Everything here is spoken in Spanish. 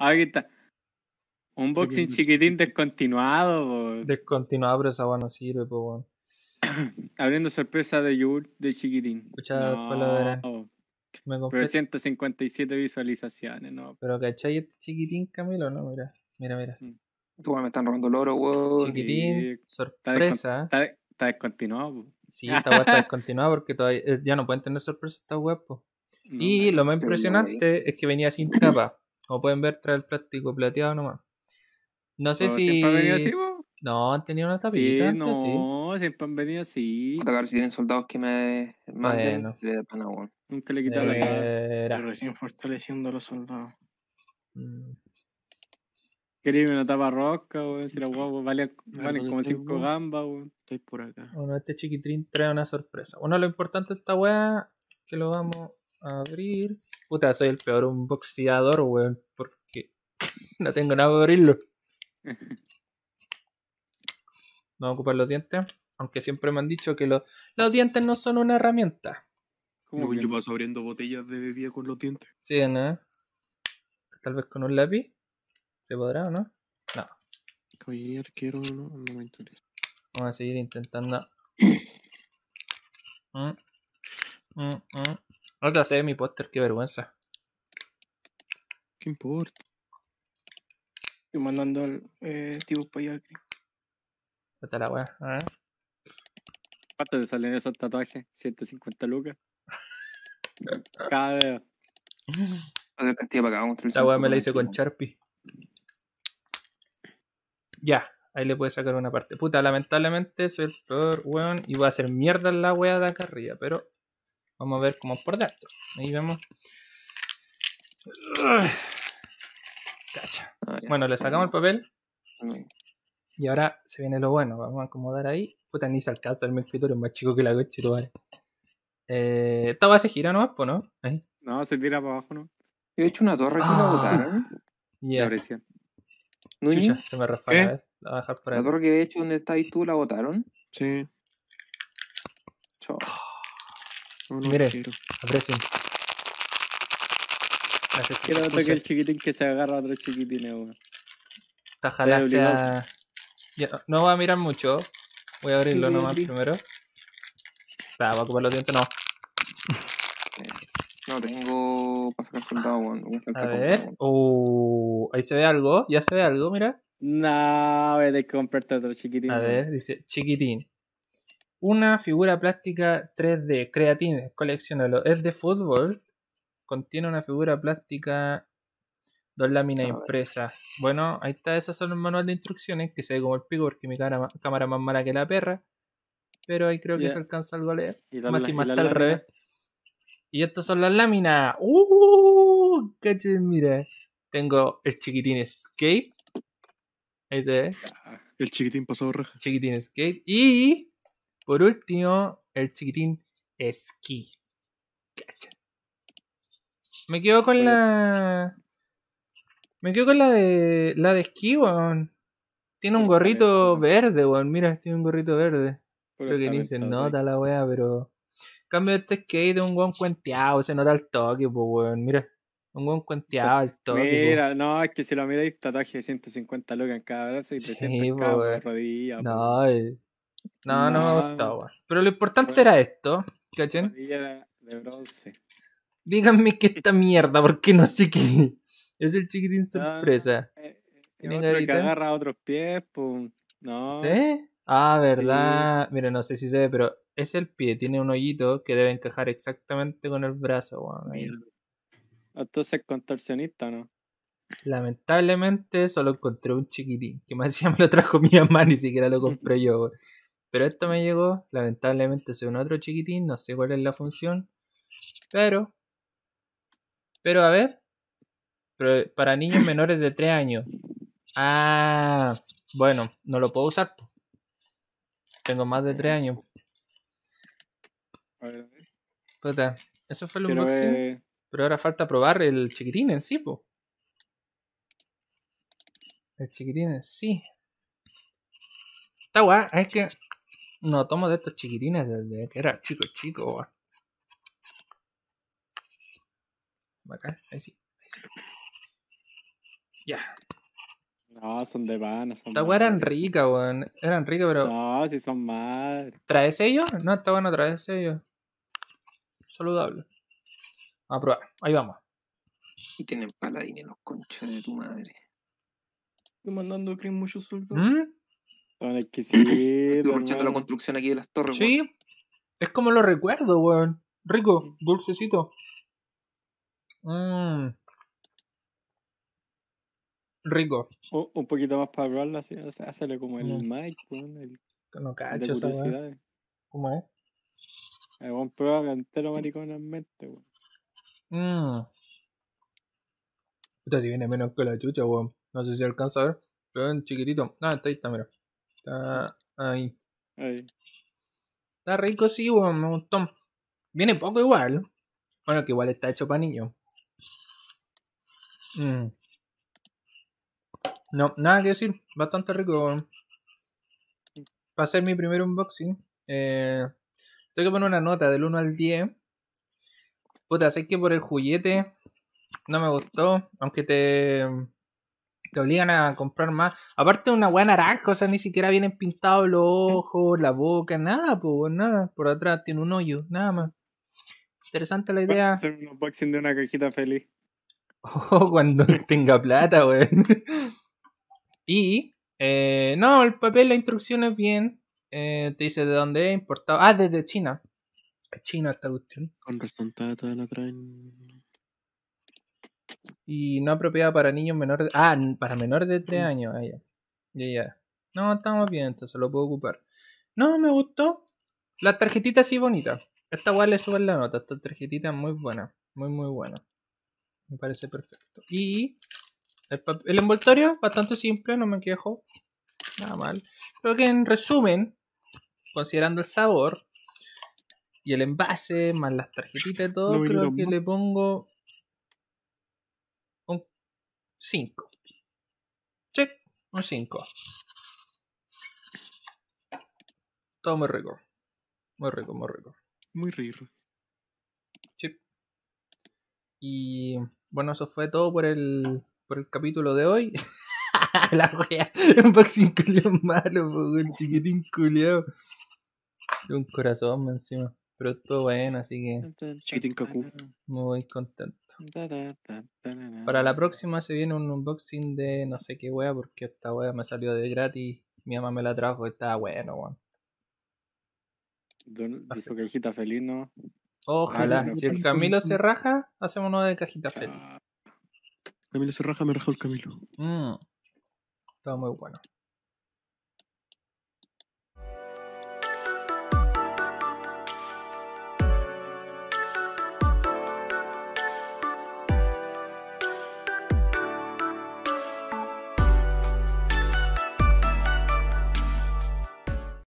Ahorita. Un boxing chiquitín descontinuado. Descontinuado, pero esa bueno sirve, pues Abriendo sorpresa de Yur de chiquitín. Escucha no, palabras. Me 157 visualizaciones, no. Pero cachai este chiquitín, Camilo, no, mira. Mira, mira. Mm. Tú me están robando el oro, wow. Chiquitín, sorpresa. Está, descontinuado, Sí, esta web está descontinuada porque todavía eh, ya no pueden tener sorpresa está web, y lo más impresionante es que venía sin tapa. Como pueden ver, trae el plástico plateado nomás. No sé si. ¿Siempre han venido así, vos? No, han tenido una tapita. Sí, no, siempre han venido así. A ver si tienen soldados que me manden bueno. Nunca le he quitado la cara. Pero recién fortaleciendo a los soldados. Mm. Quería una tapa rosca, weón. Si la guapo Vale como 5 gambas, weón. Estoy por acá. Bueno, este chiquitrín trae una sorpresa. Bueno, lo importante de esta weá, que lo vamos a abrir puta, soy el peor unboxeador, weón, porque no tengo nada para abrirlo. Vamos a ocupar los dientes, aunque siempre me han dicho que los, dientes no son una herramienta. ¿Cómo yo paso abriendo botellas de bebida con los dientes. Sí, nada. Tal vez con un lápiz. ¿Se podrá o no? No. Caballero arquero no, Vamos a seguir intentando. Mm, mm, mm, no te haces mi póster, qué vergüenza. ¿Qué importa? Estoy mandando al eh, tipo para allá, creo. Está la weá, ¿Cuánto te salen esos tatuajes? 150 lucas. Cada dedo. La cantidad para acá, vamos La weá me la hice con Sharpie. Ya, ahí le puede sacar una parte. Puta, lamentablemente soy el peor weón y voy a hacer mierda en la weá de acá arriba, pero Vamos a ver cómo por dentro. Ahí vemos. Ah, bueno, le sacamos el papel. Y ahora se viene lo bueno. Vamos a acomodar ahí. Puta, ni se alcanza el escritorio, más chico que la coche, tú vale. Eh, esta base gira nomás, pues, ¿no? Ahí. No, se tira para abajo, ¿no? he hecho una torre que ah. la botaron. Ya. Yeah. se me La voy a dejar por ahí. La torre que he hecho donde ahí tú la botaron. Sí. Chao. No, Mire, aprecien. Quiero que que el chiquitín que se agarra a otro chiquitín, eh, weón. ya. No va a mirar mucho. Voy a abrirlo nomás primero. Ah, va a ocupar los dientes, no. Eh, no tengo A ver. Uh, ahí se ve algo. Ya se ve algo, mira. No, voy a comprarte otro chiquitín. A ver, dice chiquitín una figura plástica 3D, creatine coleccionalo. Es de fútbol, contiene una figura plástica, dos láminas impresas. Bueno, ahí está, esas son los manuales de instrucciones, que se ve como el pico porque mi cámara cámara más mala que la perra. Pero ahí creo que se alcanza algo a leer. más y más está al revés. Y estas son las láminas. ¡Uh! Cachen, mira. Tengo el chiquitín skate. Ahí te ve. El chiquitín pasó roja. Chiquitín skate. Y por último, el chiquitín esquí. Me quedo con la. Me quedo con la de. la de esquí, weón. Tiene un gorrito verde, weón. Mira, tiene un gorrito verde. Creo que ni se nota la weá, pero. Cambio este skate de un weón cuenteado, se nota el toque, pues weón, mira. Un buen cuenteado el toque. Mira, no, es que si lo miráis, tataje de 150 lucas en cada brazo y 300 en cada rodilla. No, No, eh, no, no, no me ah. Pero lo importante era esto, ¿cachen? De bronce. Díganme que esta mierda, porque no sé qué. Es el chiquitín ah, sorpresa. Eh, eh, no, que agarra a otros pies, pum. No. ¿Sí? Ah, verdad. mire, Mira, no sé si se ve, pero es el pie. Tiene un hoyito que debe encajar exactamente con el brazo, weón. Entonces es contorsionista, ¿no? Lamentablemente solo encontré un chiquitín, que más ya me lo trajo mi mamá, ni siquiera lo compré yo. Pero esto me llegó, lamentablemente soy un otro chiquitín, no sé cuál es la función. Pero, pero a ver, para niños menores de 3 años. Ah, bueno, no lo puedo usar. Tengo más de 3 años. eso fue el Pero ahora falta probar el chiquitín en sí, El chiquitín en sí. Está guay, es que no tomo de estos chiquitines desde que era chico, chico. Acá, ahí sí, ahí sí. Ya. No, son de vano. son Estas eran ricas, weón. Eran ricas, pero. No, si son mal. Traes ellos, No, está bueno, trae ellos. Saludable. Vamos a probar, ahí vamos. Y tienen paladines los conchos de tu madre. Estoy mandando creer mucho suelto. ¿Mm? Bueno, es que sí. la construcción aquí de las torres. Sí, es como lo recuerdo, weón. Rico, dulcecito. Mmm. Rico. un poquito más para probarlo, así, Hácele como el mm. mic, weón. El, no cacho, ¿sabes? ¿Cómo es? Hay eh, buen prueba entero maricón en mente, weón. Mmm. Puta, si viene menos que la chucha, weón. No sé si alcanza a ver. Pero en chiquitito. Ah, está ahí, está, mira. Está ahí. ahí. Está rico, sí, me gustó. Viene poco igual. Bueno, que igual está hecho para niños. Mm. No, nada que decir. Bastante rico, Va a ser mi primer unboxing, eh, tengo que poner una nota del 1 al 10. Puta, sé que por el juguete no me gustó. Aunque te te obligan a comprar más. Aparte una buena naranja, o sea, ni siquiera vienen pintados los mm. ojos, la boca, nada, pues nada. Por atrás tiene un hoyo, nada más. Interesante la idea. Hacer un unboxing de una cajita feliz. O oh, cuando tenga plata, weón. y, eh, no, el papel, la instrucción es bien. Eh, te dice de dónde es importado. Ah, desde China. China esta cuestión. Con razón, la traen y no apropiada para niños menores de... Ah, para menores de 3 mm. años. Ah, ya. Ya, No, estamos bien, entonces lo puedo ocupar. No, me gustó. Las tarjetitas sí bonitas. Esta guay le suben la nota. Esta tarjetita muy buena. Muy, muy buena. Me parece perfecto. Y el, envoltorio, bastante simple, no me quejo. Nada mal. Creo que en resumen, considerando el sabor y el envase, más las tarjetitas y todo, creo que le pongo 5. Check, un 5. Todo muy rico. Muy rico, muy rico. Muy rico. Chip. Y bueno, eso fue todo por el, por el capítulo de hoy. la wea. boxing culiado malo, Un chiquitín culiao. Un corazón encima. Pero todo bueno, así que. Chiquitín Muy contento. Para la próxima se viene un unboxing de no sé qué wea, porque esta wea me salió de gratis. Mi mamá me la trajo, está bueno, weón. Ah, de cajita feliz, ¿no? Ojalá. si el Camilo se raja, hacemos uno de cajita feliz. Camilo se raja, me rajó el Camilo. Mm. Está muy bueno.